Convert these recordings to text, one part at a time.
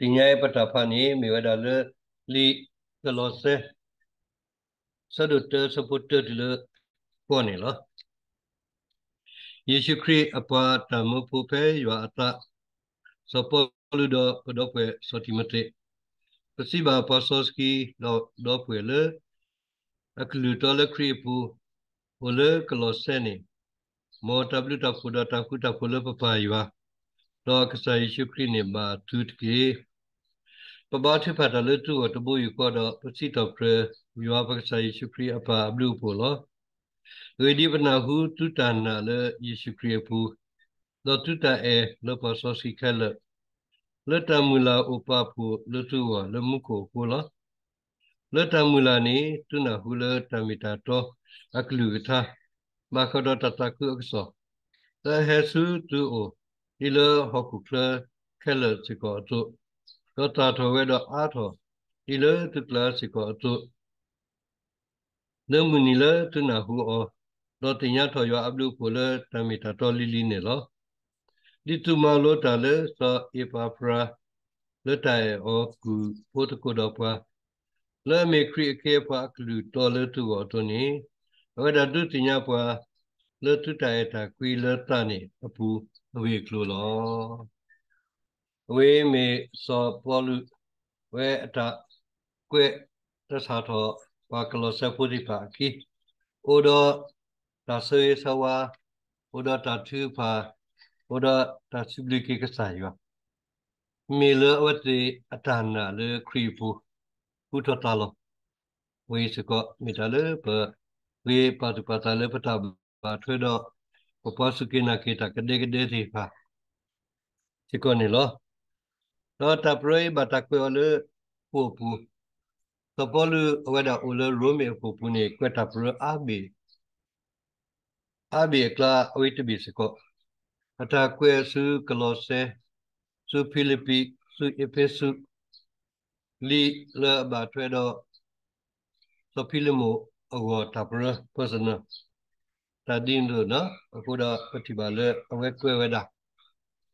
Tinyai patapani miwadala li galose sadutta saputta dila kone la. Yesu kri apa tamu pupe ywa ata sapo ludo pedopwe sotimate. Pasiba pasoski dopwe le akluto le kri pu ole galose ni. Mo tablu tapu da tapu tapu le papa ywa. Dok sa Yesu kri ni ba tutki Pabati pata lutu wa tabu yukoda pasita pre yuwa paksa Yesu Kriya apa ablu polo. Wedi panahu tutana le Yesu Kriya pu. Lo tuta e lo paso sikala. Le tamula upapu lutu wa le muko polo. Le tamula ni tunahu le tamitato aklu ta. Makoda tataku akso. Ta hesu tu o. Ilo hokukle kala tiko tu. တော့တာထောဝဲတော့အာထောဒီလေတုကလစီကောတုနမနီလေတုနာဟူအောတော့တင်ရထော်ရအပလူကိုလေတမီတာတော်လီလီနေလောဒီတူမလို့တာလေစောဧပါဖရာလွတ်တယ်ဟောကူပို့တကိုတော့ပါလဲမေခရီခေပါကလူတော်လတူတော်တနေဝဒတုတင်ရပါလွတ်တတဲ့တာကွီလတနေအပူအဝေကလောဝေမေစောပောလူဝေအတကွေသသာထောပါကလောစဖုရိပါကိဩဒတဆေသဝါဩဒတထုဖာဩဒတသုဘလိကိကဆာယောမေလဝတိအတနာလေခရီပူကုထတလောဝေစကမေတလေပဝေပတုပတလေပတဘာထွေတော့ပပစုကိနာကေတကဒေကဒေတိဖာစကောနေလောတော့တပရိဘတကွေလေပူပူတပလူဝဒဥလရုံးမေပူပူနေကွတပရအဘီအဘီကလာဝိတဘီစကောအတကွေစုကလောဆေစုဖိလိပိစုအဖေစုလီလဘထွေတော့စဖိလမိုအဝတပရပစနတဒင်းလို့နော်အခုတော့ပတိပါလေအဝဲကွေဝဲတာ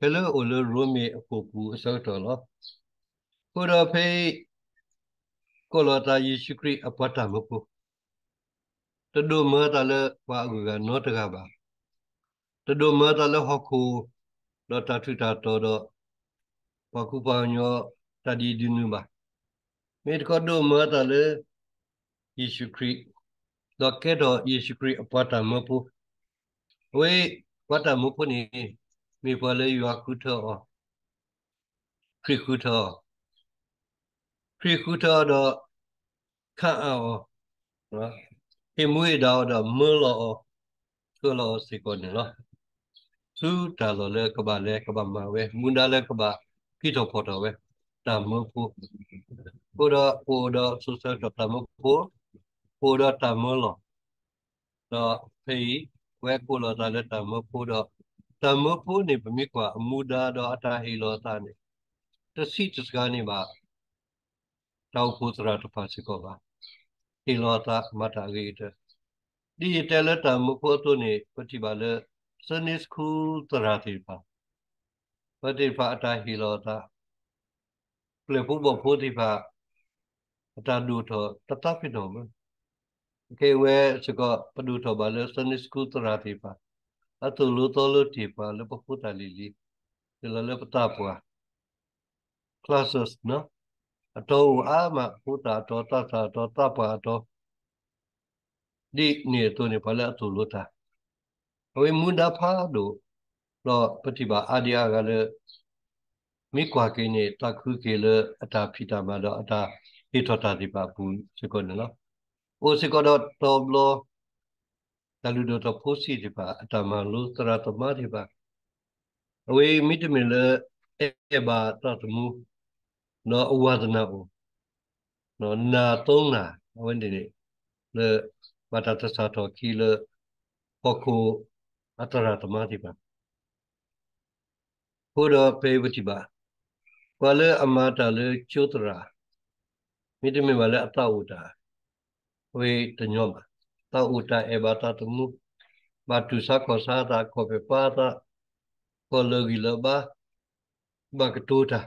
Hello ulu rumi kuku sotolo. Kuro pe kolota Yesu Kri apata muku. Tadu mata le wa guga no taga ba. Tadu mata le hoku lota tuta todo. Paku panyo tadi dinu ba. Met kodo mata le Yesu Kri. Lokedo Yesu Kri apata muku. Wei apata muku ni မေပလေယွာကုထောခရိကုထောခရိကုထောတော့ခန့်အောနော်ဒီမွေတော့တော့မွလောကုလောစိကောနေလောသူတာလောလေကဘာလေကဘာမဝဲမွန်ဒါလေကဘာကိထောဖောတော်ဝဲတာမဖို့ကိုတော့ကိုတော့ဆုဆတ်တော့တာမဖို့ကိုတော့တာမလောတော့ဖေးဝဲကိုလောတာလေတာမဖို့တော့သမပုနေပမိကွာအမူဒါတော်အတာဟေလောသနေတသိတစကနေပါတောက်ခုသရတပါစကောပါဟေလောသမတဂေတဒီတလတမဖို့တုနေပတိပါလေစနိစခုသရတိပါပတိပါအတာဟေလောသပြေဖို့ဘဖို့တိပါအတာဒုထောတတပိနောမကေဝဲစကောပဒုထောပါလေစနိစခုသရတိပါ atulu tolu tipa lepa puta lili tila lepa tapua classes no ato u ama puta ato tata ato tapa ato di ni tu ni pala atulu ta awi munda pa do lo patiba adia gale mi kwa ke ni takhu ke le ata phita ma do ata ဟိထတာဒီပါဘူးစကောနော်အိုစကောတော့တော်ဘလော daludo taposi diba atama lu taratama diba we mitimile eba tatamu no awadana o no na tona wende ne le matata sato ki le poku ataratama diba kodo pevati ba wale amata le chotra mitimile wale atauda we tanyoma ta uta e bata temu batu sa kosa ta kope pata kolo gila ba ba ketuta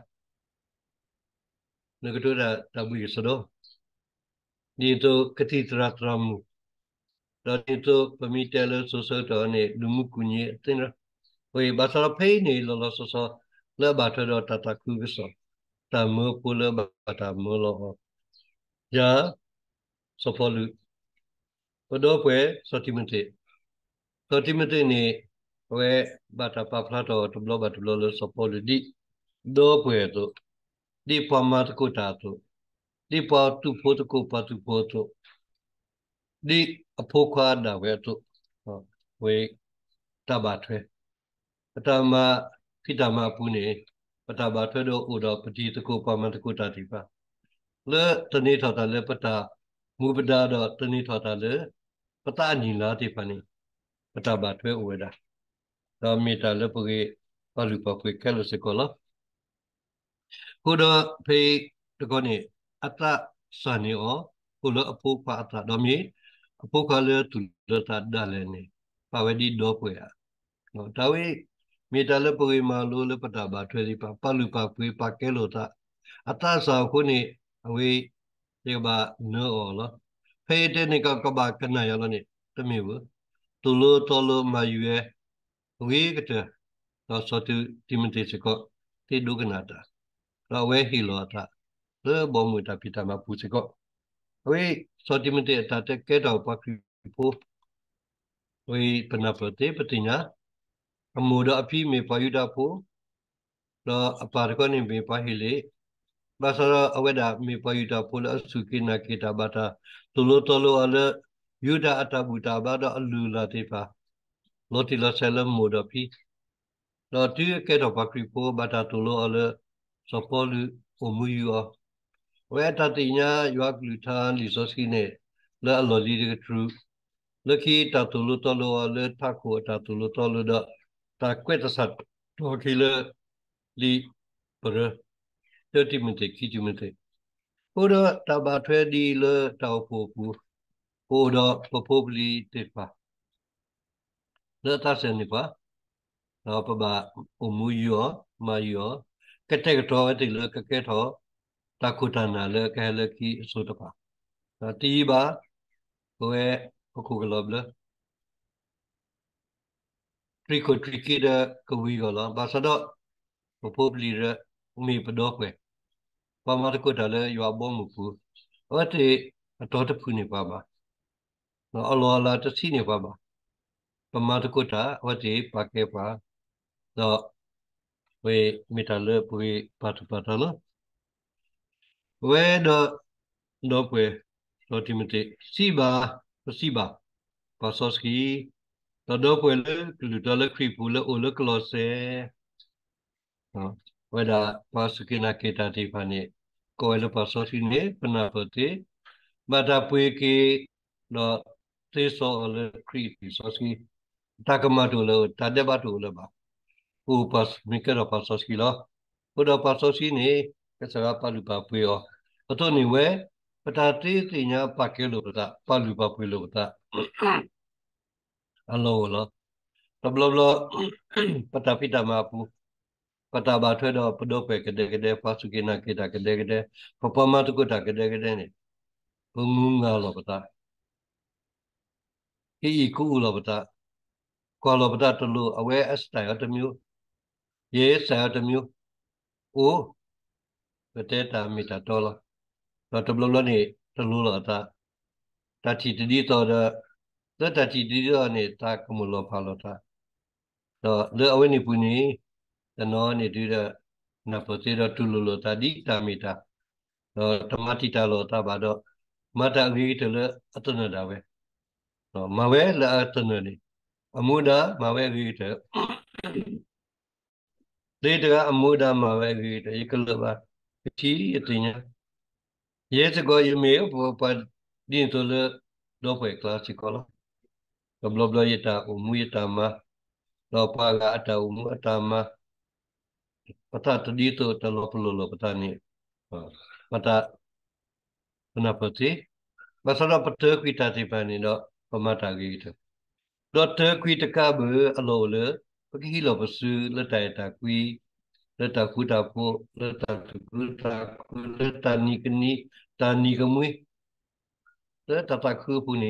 ne ketuta tamu yisodo ni to keti teratramu dan itu pemitelo sosok to ne lumu kunye tinra Oi basala pei ni lolo sosok le batu do tata kubiso tamu pula bata mulo ya sopalu kodokwe sotimete sotimete ni we bata paplato tublo batublo lo sopolu di dokwe to di pamat kotato di pa tu photo ko pa tu photo di aphokha da we to we tabatwe atama pitama pune patabatwe do odo pati to ko pamat kotati pa le tani thata le pata မူပဒါတော့တနိထောတာလေပတညီလာတိပနိပတဘာထွေဝေဒာသောမီတာလပုကေပလူပကွေကဲလစကောလကုဒဖေတကောနိအတစနိဩကုလအပုပအတဒမီအပုခလေတုလတဒါလနေပဝဒီဒောပွေယနော်တဝေမီတာလပုကေမာလိုလပတဘာထွေဒီပပလူပကွေပကဲလောတအတစာခုနိအဝေဒီဘာနောလောဖေတဲ့ကကဘာကနာရလနေတမီဘူးတူလို့တော်လို့မယူရဲ့ဝေးကတဲ့တော့စတူတီမတီစကတေဒုကနာတာတော့ဝဲဟီလောတာလေဘောမူတာပိတမပူစကဝေးစတူမတီတာတဲ့ကဲတော့ပကိဖို့ဝေးပနပတိပတိညာအမောဒအဖိမေပယုဒဖို့တော့အပါရကနေမေပါဟီလေး basara aweda mi payuta pola sukina kita bata tolo tolo ala yuda atabuta bada alu latifa loti la selam modapi la tu ke do pakripo bata tolo ala sopolu omuyo weta tinya yuaklutan lisosine la loli de tru laki ta tolo tolo ala takko ta tolo tolo da ta kweta sat to kila li para 30 km. Ora tabatwe di le taupoku. Ora popobli tepa. Le taseni pa. Now paba umuyo mayo. Ketek to ati le kaketo. Takutana le kahele ki sutapa. Na tiba. Koe okugaloble. Triko trikida kawigola. Basado popobli re umi pedokwe. ဘာမတကုတ်တလည်းရွာပေါ်မူဘူးဟောတိအတော်တဖူနေပါပါနော်အလောလာတသိနေပါပါပမတကုတ်တာဟောတိပါကေပါတော့ဝေမိတလည်းပူပတ်ပတ်နော်ဝေတော့တော့ပွဲတော့တိမတိစီပါစီပါပါစောစကီတော့တော့ပွဲလေကလူတော်လေခရီပူလေအိုလေကလောစေနော် wala masukila kita tifani ko ele paso sini penapoti bada puiki lo teso ole kriti so si takamatu lo tadebatu lo ba upas mikero paso silo uda paso sini kesara palupa puyo oto ni we patati tinya pakai lo ta palupa puyo lo ta alo lo ဘလဘလပတပိတမပူပတာဘာထွက်တော့ပဒုတ်ပဲကတဲ့ကတဲ့ဖာစုကိနာကိတာကတဲ့ကတဲ့ပပမတကုတာကတဲ့ကတဲ့နေဘုံငူငါလောပတာဟီကူလောပတာကွာလောပတာတလူအဝဲအစတိုင်တမျိုးရေဆာတမျိုးအိုပတဲတာမီတာဒေါ်လာတော့တဘလုံးလုံးနေတလူလောတာတတိတတိတော်တဲ့တတိတတိတော်နေတာကမလောဖာလောတာတော့လေအဝဲနေပူနေတနောနေတိရနပတိရတုလလတတိတာမိတာနော်တမတိတာလောတဘာတော့မတအဂိတလအတနတာပဲနော်မဝဲလာအတနနေအမုဒမဝဲဂိတလေတကအမုဒမဝဲဂိတဧကလဘာတိအတညာယေစကောယမေဘောပဒင်းတလတော့ပဲ classical ဘလဘလယတာအမူယတာမတော့ပါကအတအမူအတာမ pata tadito talopulolo patani pata panapati basara pata kwita tipani no pamata gitu dota kwita kabe alole pagi lo pasu letai takwi leta kuda po leta kuda leta nikni tani kamui leta takku puni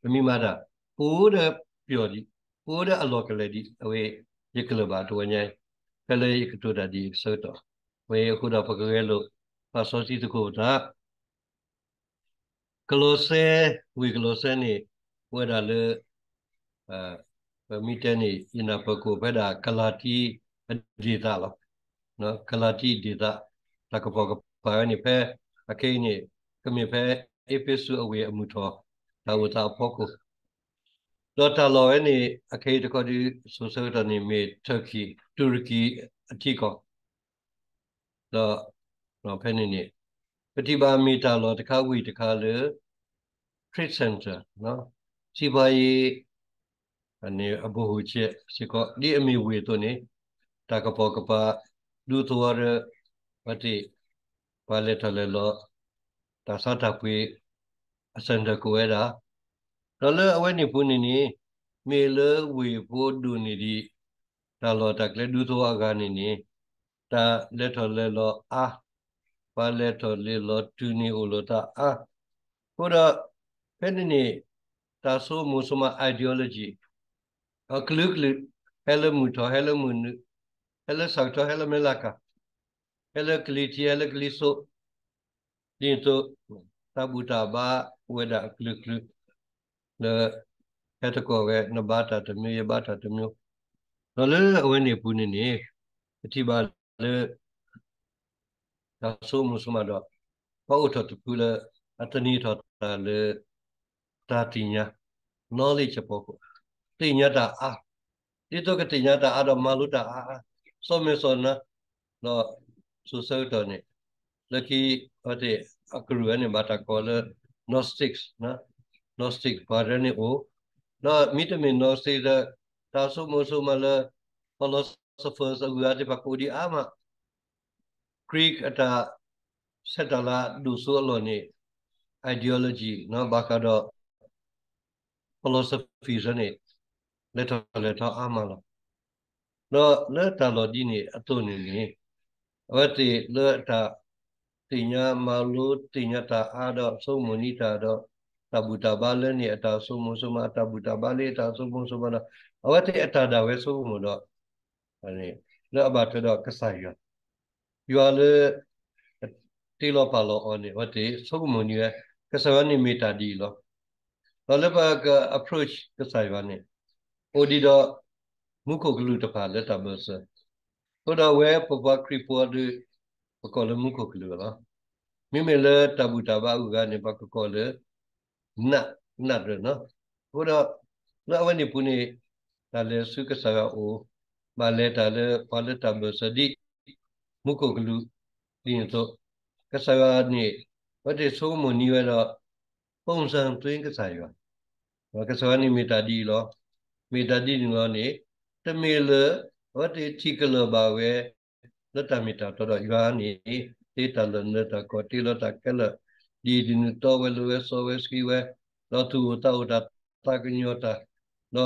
pemimada pura piodi pura alokale di awe yekeleba tuanyai kale ikutura di soto we kuda pakagelo pasosi tu kuda klose we klose ni wada le permite ni ina pako pada kalati data lo no kalati data takapo pa ni pe akai ni kami pe episu awe amuto tawata poko dota lo ni akai to ko di sosota ni me turkey တူရကီအထိကောတော့တော့ဖဲနေနေပฏิဘာမီတာလောတခါဝီတခါလေ trade center နော်စီပါရီအနေအဘူဟူချက်စီကောဒီအမီဝေတော့နေတာကပေါ်ကပါဒူတော်ရပတိပါလက်ထလဲလောတာစတာပွေအစန္ဒကိုရတာလောလအဝဲနေဖူးနေနေမေလဝေဖို့ဒူနေဒီတာလောတာကလေဒုသောအကနိနေတာလက်ထော်လက်လောအာပါလက်ထော်လက်လောတူနီအိုလောတာအာကိုတော့ဖဲနိနေတာဆိုမုစမ ideology ကလုကလုဟဲလမူထောဟဲလမူနဟဲလဆောက်ထောဟဲလမဲလာကာဟဲလကလီတီဟဲလကလီဆိုဒီတော့တဘူတာဘာဝေဒကလုကလုလေဟဲတကောကနဘာတာတမျိုးရဘာတာတမျိုးလောလအဝဲနေပူနေနေပတိပါလေဒါဆိုမစမတော့ပေါ့ထတူပူလေအတနီထတာလေတာတိညာ knowledge ပေါ့ကိုတိညာတာအာဒီတော့ကတိညာတာအာတော့မလို့တာအာဆိုမေဆိုနာတော့ဆူဆောက်တော့နေလကီဟိုတဲ့အကရူအနေဘာတာကောလ gnostics နော် gnostic ဘာရနေ ਉਹ နော်မိတမင် gnostic တဲ့ tasu musu male philosophers agua de paku di ama ah, greek ada setala dusu lo ni ideology no baka do philosophy ni leto leto ama ah, lo lah. no le ta lo di ni atu ni ni awati le ta tinya malu tinya ta ada sumunita do tabuta bale ni ata sumu suma tabuta bale ta sumu sumana awate atada weso mudo ani lo abato do kasayo yuale tilo palo oni wate sogumunye kasawani meta di lo lo ba ka approach kasayani odi do muko glu ta pa leta bose oda we pa pa kripo de pa ko le muko glu la mi me le tabu taba u ga ne pa ko le na na de no oda na wani puni tale suka saga o bale tale pale tambo sadi muko glu din to kasaga ni wate so mo ni wa lo pong san twin ka sai wa wa kasaga ni meta di lo meta di ni lo ni te me le wate thi ka lo ba we lo ta meta to do ywa ni te ta lo ne ta ko ti lo ta ka lo di di ni to we lo we so we ski we lo tu ta o ta ta ka ni o ta lo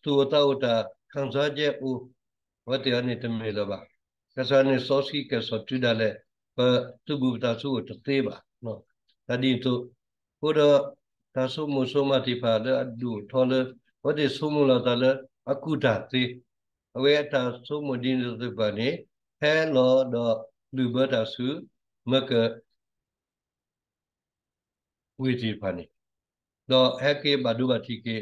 stuota kanzaje u wati ani temelo ba kasane soski ke sotu dale pa tubu ta su te ba no tadi tu kodo ta su mu su ma ti pha le adu thole wati su mu la ta le akuta ti awe ta su mu din de ba ni hello do du ba ta su ma ke wi ti pha ni do heke ba du ba ti ke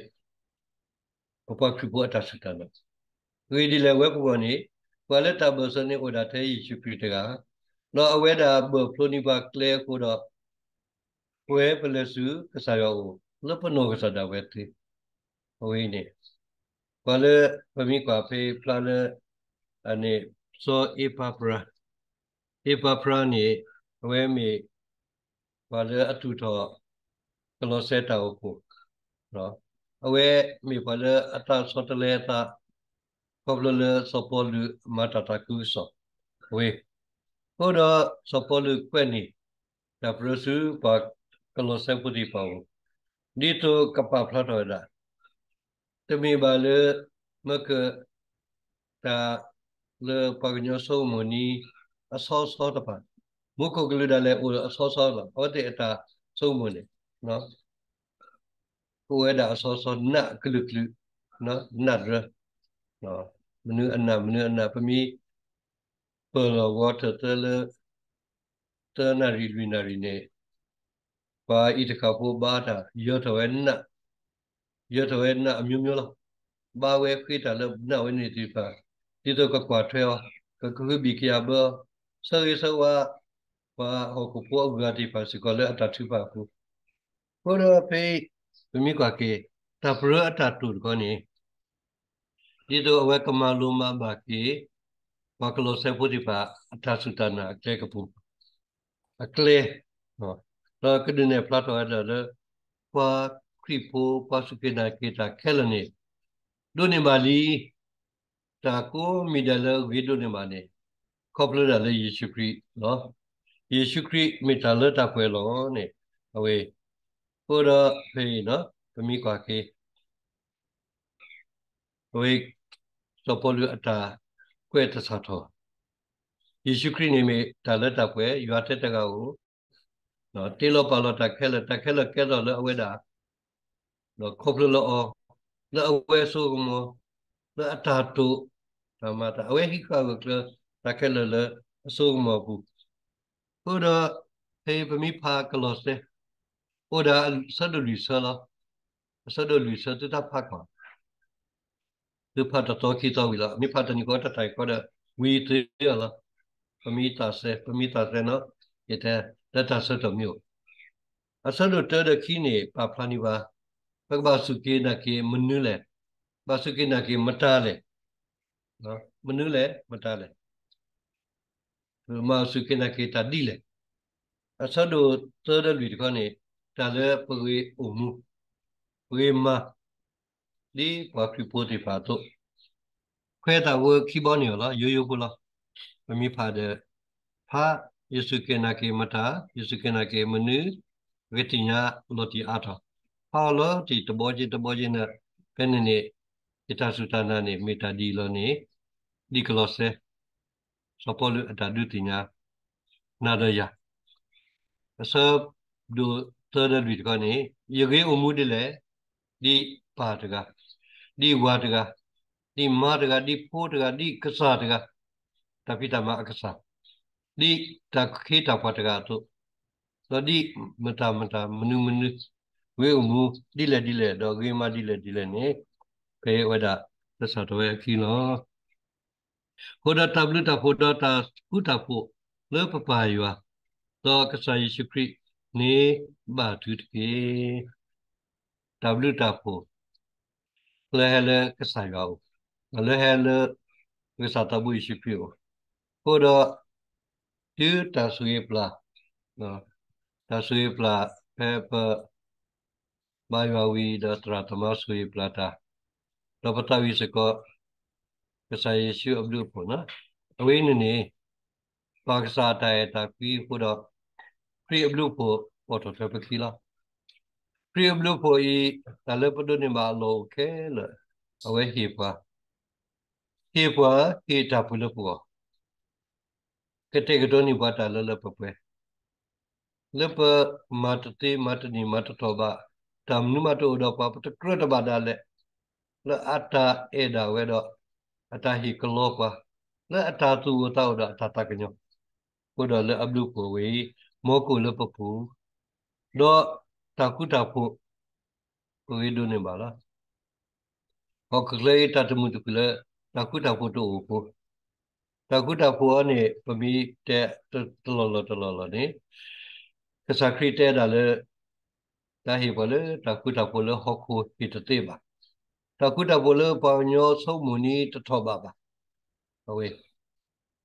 kwa kripo atasikana wedile wekugoni waleta bosoni odate yichupitega no aweda bo floniba clear kodo we pelesu kasayo lopno kasada wete owine wale pami kwa pe plana ane so epapra epapra ni we mi wale atuto koloseta opo no အဝဲမိဖလအတာစောတလေတာကောဘလလစပေါ်လူမတတာကူစောဝေဟောတော့စပေါ်လူကွဲ့နေတပရစုပါကလောဆေပူဒီပေါဒီတိုကပဖလာတော်လာတမီပါလေမကတာလေပကညောဆောမနီအဆောဆောတပါမုခုကလူဒါလေအဆောဆောလာဟောတဲ့အတာစုံမနေနော်ကိုယ်ရတာအစောစောနတ်ကလုကလုနော်နတ်ရနော်မနုအနာမနုအနာပမီပေါ်လဝတ်တလတနာရီလူနာရီနေပါဣတခဖို့ပါတာယောထဝဲနတ်ယောထဝဲနတ်အမျိုးမျိုးလားဘာဝဲခိတလနတ်ဝဲနေတိပါဒီတော့ကကွာထွဲကကုဘီကရဘဆရိဆဝါဘာဟောကပေါ်ဂတိပါစကလအတထုပါကိုဘောရဖေး tumi kwa ke tapru atatur koni dido awe kamaluma baki waklo sepuri pa atasutana akle kapu akle no la kedune plato ada ada kwa kripo pasukena kita kelani doni bali tako midala wido ne mane koplo dala yesu kri no yesu kri mitala takwe lo ne awe ပိုတော့ဖေးနော်သမီးကွာကေဝိလောပေါ်လူအတာကွဲတဆတော်ယေရှုခရစ်နေမေဒါလက်တပွဲရွာတက်တကကိုနော်တေလောပါလောတခဲလတခဲလကဲတော့လအဝဲတာနော်ခေါပလောအောလအဝဲဆိုကမောလအတာတုဓမ္မတာအဝဲဟိကကလတခဲလလအဆိုကမောဘူးဘုရားဖေးပမိဖာကလောစေ Oder Sadolisa, Sadolisa, du da pack mal. Du pata toki to wila, mi pata ni kota tai kota, mi tri ala, pamita se, pamita se no, ite, data sato miu. Asado tada kini, paplani ba, pagbasuki na ki menule, basuki na ki matale, no, menule, matale. Rumah suki na ki tadile. Asado tada lui di kone, talapre omu, prema, li wakripote pato. Kwe tawo kibani yola, yoyo kula, wami pade, pa yesuke nake mata, yesuke nake menu, retinya loti ata. Paolo ti taboji taboji na penene itasutana ne metadilo ne, diklose, sopolu atadutinya, nadaya. Sebab, do third bit ka ne yage omud le di pa ta ga di wa ta ga di ma ta ga di pho ta ga di kasa ta ga tapita ma akasa di ta khe ta pa ta ga to so di mata mata menu menu we omu di le di le do ge ma di le di le ne ke wa da ta sa to ya ki no ho da tablet ta ho da ta ku ta pho le pa pa yo တော့ကစားယေရှုခရစ်နေဘာသူတကေဝတာဖို့လဲလဲကဆိုင်ရောလဲလဲဝိသတာဘူးရှိပြီဟိုတော့ဒီတဆွေပလာနော်တဆွေပလာပေပဘာယဝီဒတရတမဆွေပလာတာတော့ပတဝီစကောကဆိုင်ရှိအဘလူဖို့နော်အဝေးနေနေပါကစားတဲ့တာပြီးဟိုတော့ pre-blue po auto traffic sila pre-blue po i tala pa dun ba lo ke le awe hi pa hi pa hi ta pu lo po ke te gdo ni ba ta le le pa pe le pa ma ta ti ma ta ni ma ta to ba tam nu ma to do pa pa ta kro ta ba da le le ata e da we do ata hi ko lo pa le ata tu ta da ta ta ke nyo ko da le abdu ko we မောကုလပပူတော့တကုတဖို့ကိုဝေဒုနေပါလားဟောကလေးတတမှုတကလေးတကုတဖို့တို့ကိုတကုတဖို့အနေပမိတဲ့တလလတလလနေကစားခရီတဲတာလေတာဟိဘလေတကုတဖို့လေဟောခုဟိတတေပါတကုတဖို့လေပေါညောဆုံးမူနီတထောပါပါဟုတ်ဝေ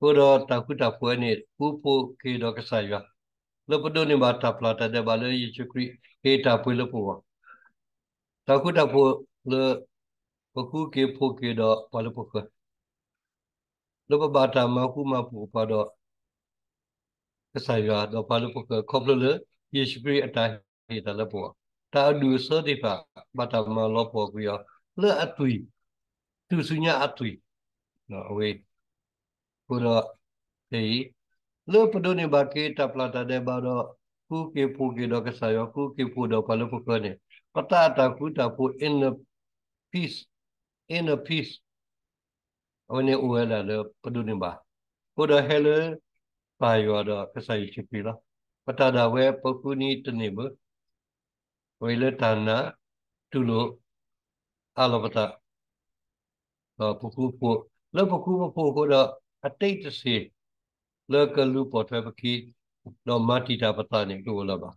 ဘုရောတကုတဖို့အနေပူပူကေတော့ကစားရွာလပဒုန်ဘာတာဖလာတာတဲ့ဘာလဲယေရှုခရစ်ဟေတာပွေလဖို့ပါတခုတဖို့လပခုကေဖို့ကေတော့ဘာလဖို့ကလပဘာတာမခုမပူပါတော့ကဆာရတော့ဘာလဖို့ကခေါပလလေယေရှုခရစ်အတိုင်းဟေတာလဖို့တာဒူစောဒီပါဘာတာမလောဖို့ကရလဲအတူသူစညာအတူနော်အဝေးကိုတော့ဒီလောပဒုန်ဘာကေတပလာတာဒေဘာတော့ကုကေဖူကေတော့ကဆာယောကုကေဖူတော့ကလဖုကနေပတာတာကုတာဖူ in a peace in a peace အဝင်ဦးလာလောပဒုန်ဘာကိုတော့ဟဲလပါယောတော့ကဆာယချပီလားပတာတာဝဲပကုနီတနေဘဝေလတနာတူလို့အလောပတာတော့ပကုဖို့လောပကုဖို့ကိုတော့အတိတ်တစေ lurkalu potwebaki no matita patani dolaba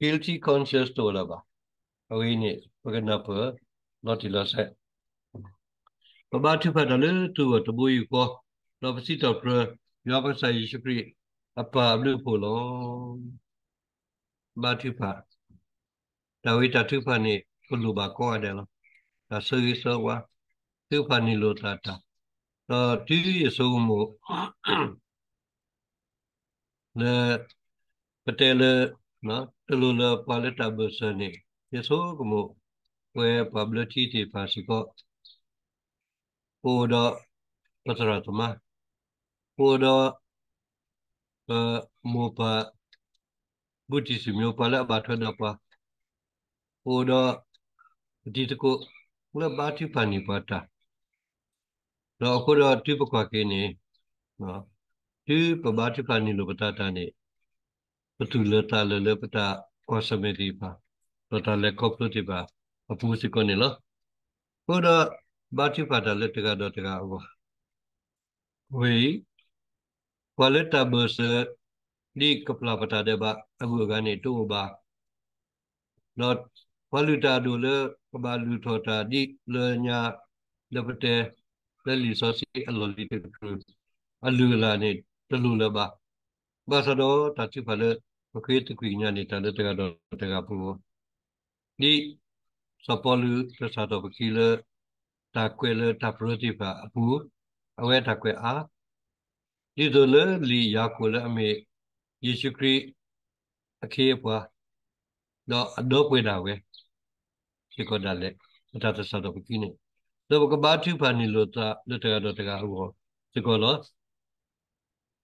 guilty conscious dolaba awini paganapa notila se babatu padalu tuwa tabuyu ko no pasita pra yabasa yishpri apa ablu polo batu pa dawita tu pa ni kuluba ko adela da sugi sowa tu pa ni lotata တော့ဒီအဆုံးမို့လေပတဲလနော်တလူလပါလက်တာဘစနေယေဆိုကမဝဲပဘလတီတီပါစီကောပိုဒပတရတမပိုဒပမောပဘုတိစီမျိုးပါလက်ဘာထွတ်တော့ပါပိုဒဒီတကိုလဘာတိပဏိပတာတော့အခုတော့တိပကွာကင်းနေနော်ဒီပဘာတိဖာနိလိုပတတာနိပတုလတာလလပတာကောစမေတိပါပတာလေကောပလတိပါအပူစိကောနိလဘုဒ္ဓဘာတိဖာတလက်တကတော့တကဟောဝေဝလတဘဆဒီကပလာပတာတဲ့ဘာအခုကနေတူဘာတော့ဝလူတာတို့လေပဘာလူထောတာဒီလေညာလပတဲ့လလီစောစီအလောလီတကအလူလာနေတလူလဘဘာသဒောတတိဖလပခေတကွိညာနေတတကတော့တကပူဒီစပေါ်လူသသတော်ပကီလတာကွေလတာပရတိဖာအပူအဝဲတာကွေအားဒီဒလလီယာကိုလအမေယေရှုခရစ်အခေပွားတော့အတော့ပွေတာပဲဒီကောဒါလက်တာသသတော်ပကီနေတော့ကဘာတိဖာနေလို့တာလက်တကတော့တကဟောဒီကောလော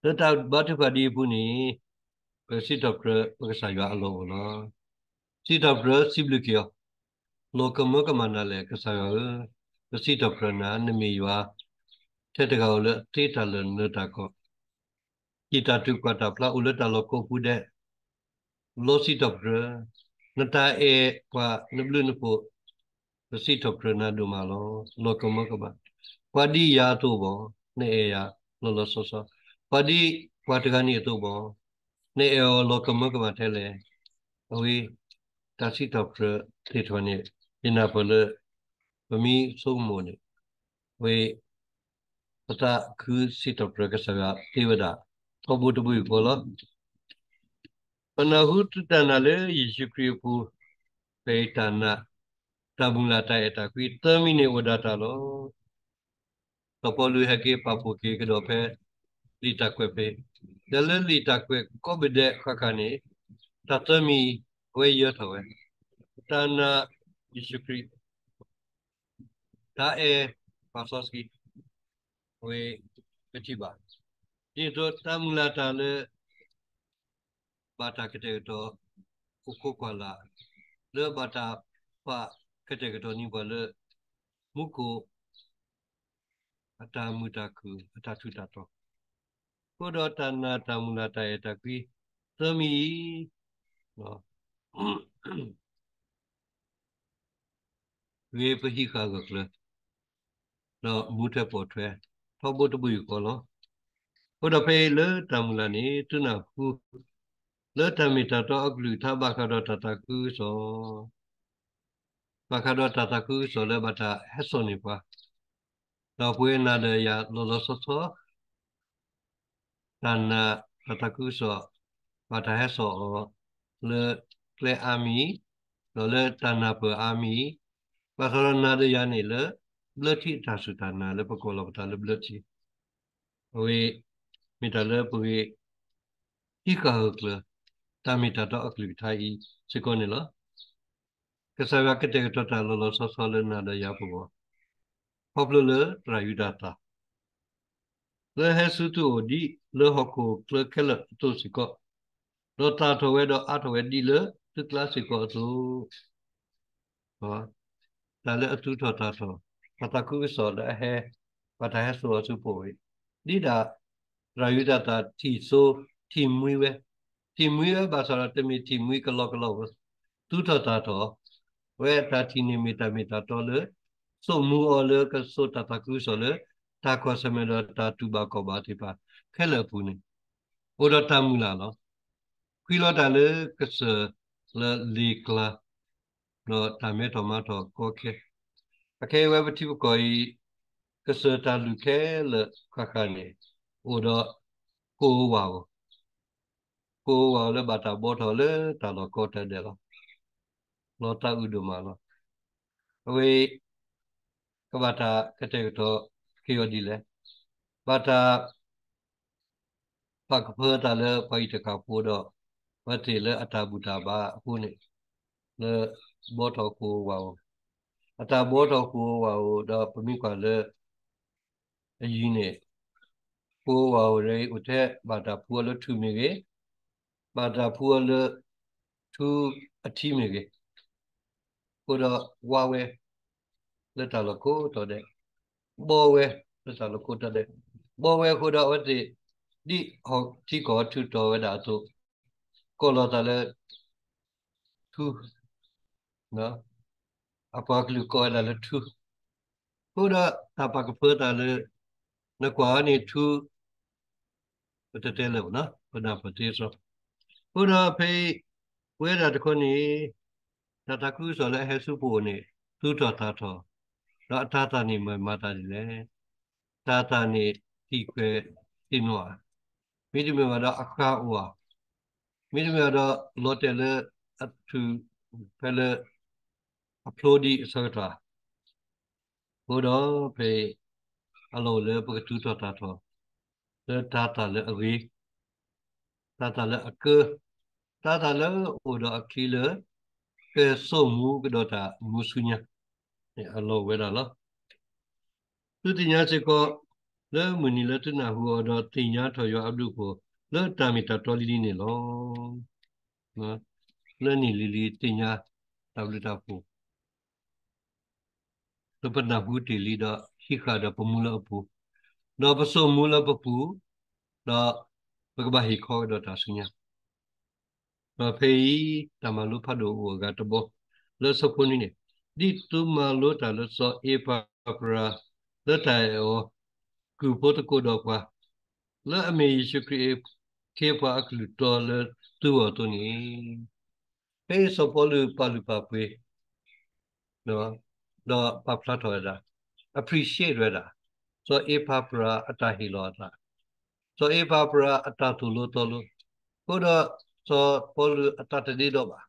တော့ဘာတဖာဒီပုန်နီစစ်တပ်ကပက္ခဆိုင်ရအလောနော်စစ်တပ်ကစစ်ဘလူကီယောလောကမကမနာလေကဆာရစစ်တပ်ကနာနမီယွာတဲ့တကောလေတေးတလနတကောကီတာတုကတာဖလာဥလတလောကိုပုဒဲလောစစ်တပ်ကနတာအေကွာနဘလူနပိုစစ်တပ်ကနာဒုမာလောလောကမကမပဒီယာတောဘောနေအေယာလောလောဆောဆော padi watagani itu bo ne eo lokama kama tele awi tasi tapra titwane ina pala pami somo ne we pata ku si tapra kasaga tevada thobu tubu ikola panahut tanale yesu kripu peitana tabulata eta ku tamine odata lo kapolu hake papu ke kedope litakwepe dele litakwe kobide kakani tatami weyotowe tana yishukri tae pasoski we petiba dito tamula tale bata kete to kukukwala le bata pa kete to nibale muko atamudaku atatudato ကုဒ္ဒတနာတမူလတယတကိသမီနော်ဝေပဟိခါကလနော်ဘုထပေါ်ထွဲသောဘုတဘူကောလောဘုဒ္ဓဖေလတမူလနေတုနာဟုလောတမိတတောအကလူသဘာခတော်တတကုသောဘာခတော်တတကုသောလဘတာဟဆောနိပါတော့ပွေးနာတယ်ရလောလောဆောဆော nana rataku so matahe so le le ami lo le tana pe ami pasara na de ya ni le blati ta su tana le pakolo ta le blati we mitale puwe ika hukle tamita ta akli thai sikone la kesava kete tota lo lo so so le na de ya puwa Poblele Trayudata. le hesu tu odi le hoko le kele tu siko lo ta tho we do a tho we di le tu kla siko tu ha ta le tu tho ta tho ta ta ku so le he pa ta he so su po we di da ra yu da ta ti so ti mui we ti mui we ba so ra te mi ti mui ka lo ka lo tu tho ta tho we ta ti ni mi ta mi ta to le so mu o le ka so ta ta ku so le တာကောစမေဒတာတူဘကောဘာတိပါခဲလပူနေဩဒတာမူလာလောခွီလောတာလေကစလလီကလာလောတာမေတိုမာတိုကိုခဲအခဲဝဲပတိပကိုဤကစတာလူခဲလခခနေဩဒကိုဝါကိုဝါလဘတာဘောထောလေတာလောကောတဲတယ်လောလောတာဥဒမလောအဝေကဘာတာကတဲ့တော့ periodi le bata pak phơ ta le pai ta ka pu do wa te le atabuta ba hu ne le bo tho ko wa o atabu tho ko wa o da pmi kwa le a yi ne ko wa o re u the bata pu le thu mi ge bata pu le thu a thi mi ge ko da wa we le ta lo ko to de bowe sa lo kota de bowe koda wati di ho ti ko tu to we da to ko lo ta le tu no apa klu ko la le tu koda ta pa ko ta le na kwa ni tu ta te le no koda pa te so koda pe we da ko ni ta ta ku so le he su bo ni tu to ta to တော့အထာတာနေမှာတာတယ်လေတာတာနေတိခွဲတိနောမိဒီမေကတော့အခါဥဟာမိဒီမေကတော့လော်တယ်လေအထူဖဲလေအပလိုဒီဆိုတာဘုတော်ဖေအလိုလေပကတူတော်တာတော်လေတာတာလေအဝေးတာတာလေအကတာတာလေဥတော်အခီလေကေဆုံမူကတော့တာမူဆုညာအလောဝဲလာလားသူတင်ညာစကောလဲမနီလတနာဟူအော်တော့တင်ညာထော်ရအပ်လူကိုလဲတာမီတာတော်လီလီနေလောနော်လဲနီလီလီတင်ညာတော်လီတာဖို့လပနာဘူးတီလီတော့ရှိခါတော့ပမူလအပူတော့ပစုံမူလပပူတော့ဘဂဗဟိခောတော့တာစညာတော့ဖေးတမလူဖတ်တော့ဟူကတဘောလဲစကွန်နီနေဒီတုမလောတာလောစောဧပပရာသတယောကူပိုတကိုတော့ကွာလဲအမေယေရှုခရစ်ခေပါကလူတော်လသူ့တော်သူနီပေးစပေါ်လူပါလူပါပွေးနော်တော့ပပလာတော်ရတာ appreciate ရတာဆိုဧပပရာအတဟီလောတာဆိုဧပပရာအတသူလို့တော်လို့ဘုရားဆိုပေါ်လူအတတတိတော့ပါ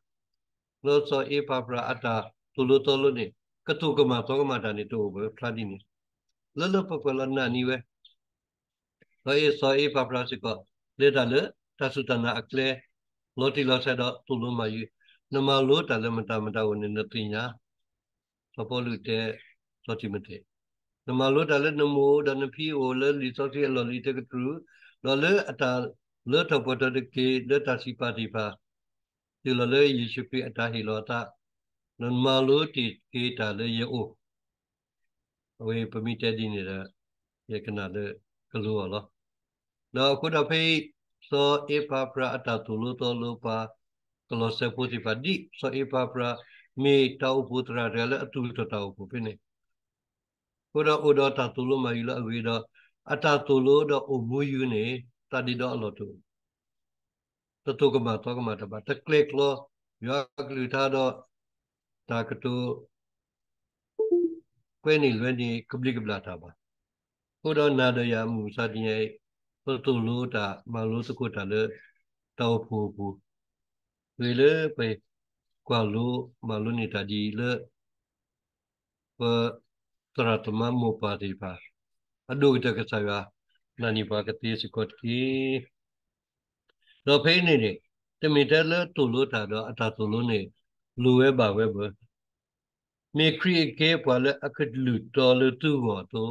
လို့ဆိုဧပပရာအတ tulu tolu ni ketu kema to kema dan itu be pradi ni lele pepelan na ni we sai sai pa prasi ko le da le ta su ta na akle lo ti lo sa do tulu ma yu na ma lo ta le ma ta ma ta wo ni na tin ya so po lu te so ti ma te na ma lo ta le na mo da na phi o le li so ti lo li te ke tru lo le ata le ta po ta de ke le ta si pa ti pa ဒီလိုလေယေရှုခရစ်အတားဟီလောတာနန်မာလိုတီကေတာလေယောအဝေပမိတဲ့ဒီနေတာယကနာလေကလောလားနော်ခုတဖေးစောဧပပရအတတူလို့တော်လို့ပါကလောစေပုတိပါဒီစောဧပပရမေတောပုတရာတယ်အတူတောပုပြနေခုတော့ဥဒတတူလို့မယူလို့အဝေတော့အတတူလို့တော့အမူယူနေတတိတော့အလို့တူတတုကမတော့ကမတပါတကလကလောယောကလူထားတော့ na kato kwe ni lwe ni kubli kubla ta ba kodo na da ya mu sa di ye to to lo ta ma lo to ko ta le ta o phu phu we le pe kwa lo ma lo ni ta di le pa tra ta ma mo pa di ba adu ta ka sa ya na ni ba ka ti si ko ti lo pe ni ni တမီတဲလတူလို့တာတော့အတာတူလို့နေ luwe ba we bo me kri ke pa le akad lu to lu tu go to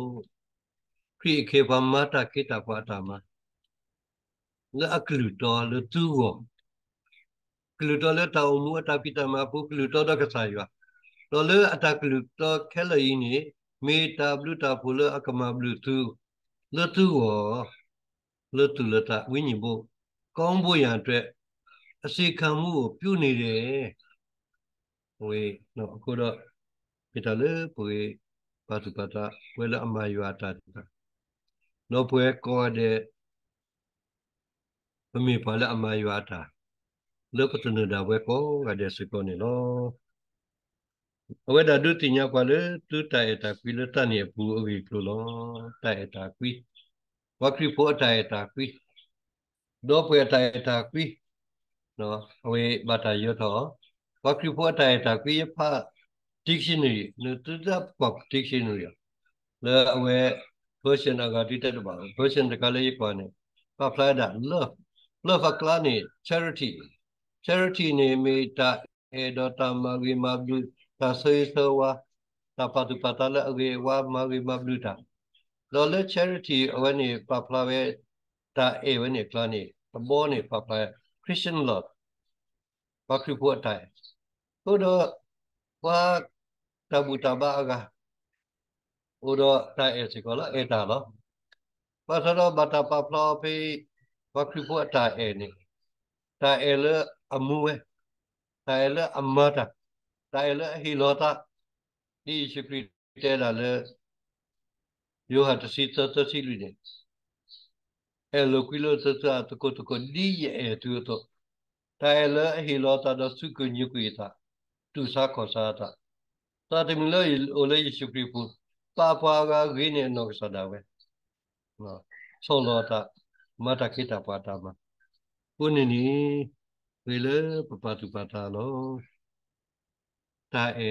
kri ke pa ma ta ke ta pa ta ma le aklu to lu tu go klu to le ta mu ta pi ta ma pu klu to da ka sa yo to le ata klu to ke le yi ni me ta blu ta pu le akama blu tu lu tu go lu tu le ta wi ni bo ကောင်းဖို့ရန်အတွက်အစီခံမှုကိုပြုနေတယ်ပွေနော်အခုတော့ပိတလေပွေပါစုပတာပွေလအမယွာတာနော်ပွေကောတဲ့ပမေပါလအမယွာတာလောကတနဒဝေကောကတဲ့စကောနေလောအဝေဒဒုတိညာပါလေသူတေတကွီလတနေပူအဝေကလောတေတကွီဝကရိဖောတေတကွီဒောပွေတေတကွီနော်အဝေဘတာယောသော Wakripuata eta kuye pa dictionary no tuta pa dictionary la we version aga ditet ba version de kale ye kwane pa fly da love love aklani charity charity ne me ta e do ta ma gi ma blu ta sei so wa ta pa tu pa ta la ge wa ma gi ma blu ta lo le charity awen ne pa fly we ta e wen ne klani ta bo ne pa fly christian love ဘာခရီးဖို့အတိုင်းကိုတော့ဘာတမူတဘာကဥဒတဲ့အစီကောလာအေတာလောပါစတော့ဘာတာပပလောဖေးဝကခုအတာအေနေတာအေလအမူဝဲတာအေလအမတာတာအေလဟီလောတာဒီရှိခရီတဲလာလေယောဟာတစီတတစီလူနေအဲလိုကီလိုသသတကိုတကိုဒီရဲ့တူတော့တာအေလဟီလောတာဒစုကညုကွေတာ tusako sata tati milo ole yesu kripu papa ga gine no sadawe no solota mata kita patama punini wele papatu patalo ta e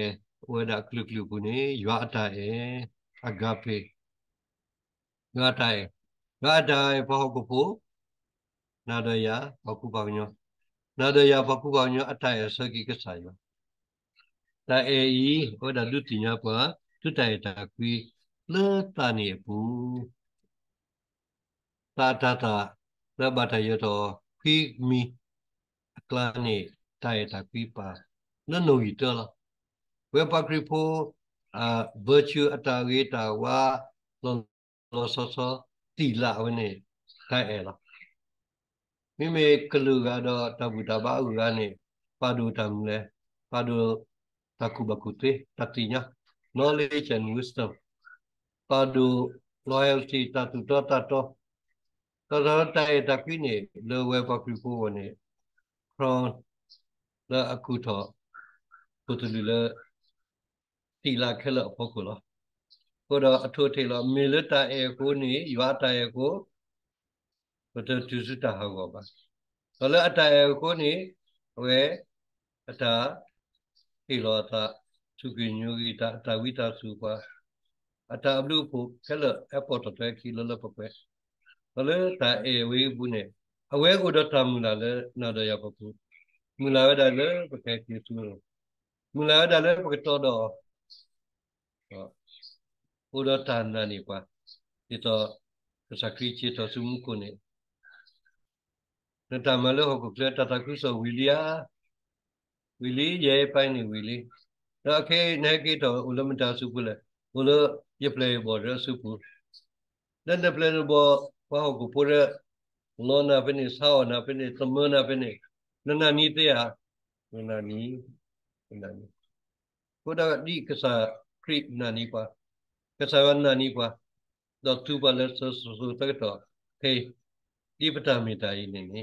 weda klu klu puni ywa ta e agape ywa ta e ywa ta e pahokupu nadaya pakupanyo nadaya pakupanyo ataya sagi kesayang တာเออีโอดาลุติญาปะทุตัยตากุยเลตานิปูตาตาตาระบาตยโตคุยมีกลานิตายตากุยปะနနုဤတလဝေပကရိဖိုအာ virtue အတာရေးတာဝါလောလောဆောဆောတိလာဝနေခိုင်အဲလားမိမေကလူကတော့တပုတဘာဥကနေပါဒုတံလဲပါဒု takubakute artinya knowledge and wisdom padu loyalty tatu tota to tata takini the way of people ne from the akuto putulula tila khela phokula ဟိုတော့အထုထေလောမေလတာအေကိုနေယွာတာအေကိုဘဒတုစတာဟောပါဘလအတာအေကိုနေဝဲအတာေလောတာသူကညိုဂီတာတာဝိတာစုပါအတာဘလူဖို့ဖဲလအပေါ်တော်ကီလလပပဲဘလဲတာအေဝေဘူးနေအဝဲကိုတော့တာမူလာလဲနာတော့ရပကူမူလာရတယ်လဲပကဲကီသူမူလာရတယ်လဲပကတော်တော့ဟိုတော့တာနာနေပါဒီတော့စကရီချီတော်စုမှုကိုနေနတမလဟောကပြတတကုဆောဝီလီယာဝီလီရဲပိုင်းနေဝီလီတော့ခဲနေကေတော့ဥလမတာစုပုလေဘုလရပလေဘောရစုပုလန်ဒပလေဘောဘာဟုတ်ကိုပိုရလောနာပနေဆောနာပနေသမနာပနေနနာနီတရားနနာနီနနာနီဘုဒ္ဓဒီကစားခရစ်နာနီပါကစားဝနာနီပါတော့သူပါလက်ဆဆဆတက်တော့ဖေးဒီပတမီတာကြီးနေနေ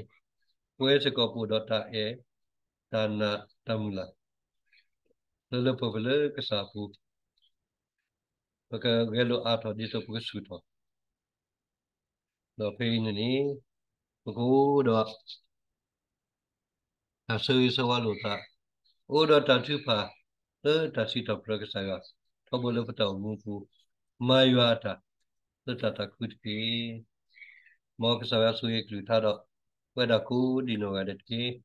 ဝဲစကောပုဒ္ဒတာအေဒါနာတမူလာလလပပလကစားပူပကဂဲလိုအာထောဒီဆိုပုကဆူထောတော့ဖေးနေနေပကိုတော့အဆွေဆွာလို့တာဩဒတာသူဖာလေတာစီတပရကစားရထဘလပတောမူပူမယွာတာသတတခုတိမောကစားရဆွေကလူထားတော့ဝဲတော့ကိုဒီလိုကတည်း